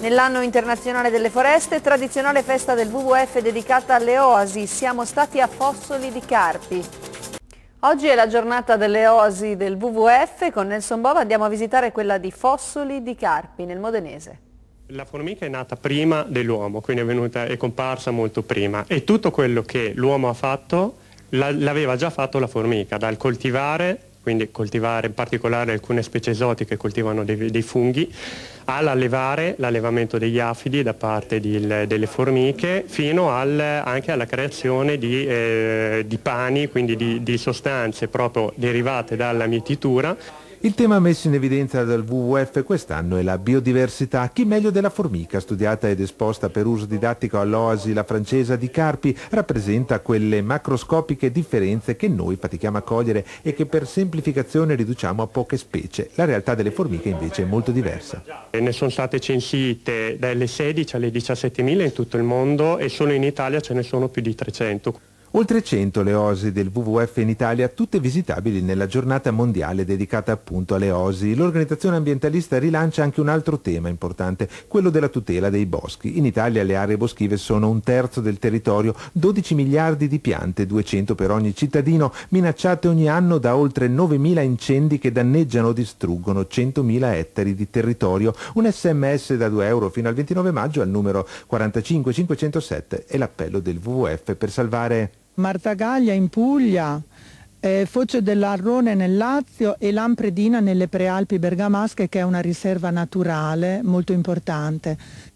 Nell'anno internazionale delle foreste, tradizionale festa del WWF dedicata alle oasi, siamo stati a Fossoli di Carpi. Oggi è la giornata delle oasi del WWF, con Nelson Bova andiamo a visitare quella di Fossoli di Carpi, nel Modenese. La formica è nata prima dell'uomo, quindi è, venuta, è comparsa molto prima e tutto quello che l'uomo ha fatto l'aveva già fatto la formica, dal coltivare quindi coltivare in particolare alcune specie esotiche coltivano dei, dei funghi, all'allevare, l'allevamento degli afidi da parte di, delle formiche, fino al, anche alla creazione di, eh, di pani, quindi di, di sostanze proprio derivate dalla mietitura il tema messo in evidenza dal WWF quest'anno è la biodiversità. Chi meglio della formica, studiata ed esposta per uso didattico all'Oasi la francese di Carpi, rappresenta quelle macroscopiche differenze che noi fatichiamo a cogliere e che per semplificazione riduciamo a poche specie. La realtà delle formiche invece è molto diversa. Ne sono state censite dalle 16 alle 17.000 in tutto il mondo e solo in Italia ce ne sono più di 300. Oltre 100 le osi del WWF in Italia, tutte visitabili nella giornata mondiale dedicata appunto alle osi. L'organizzazione ambientalista rilancia anche un altro tema importante, quello della tutela dei boschi. In Italia le aree boschive sono un terzo del territorio, 12 miliardi di piante, 200 per ogni cittadino, minacciate ogni anno da oltre 9.000 incendi che danneggiano o distruggono 100.000 ettari di territorio. Un sms da 2 euro fino al 29 maggio al numero 45507 e l'appello del WWF per salvare Martagaglia in Puglia, eh, Foce dell'Arrone nel Lazio e Lampredina nelle Prealpi Bergamasche che è una riserva naturale molto importante.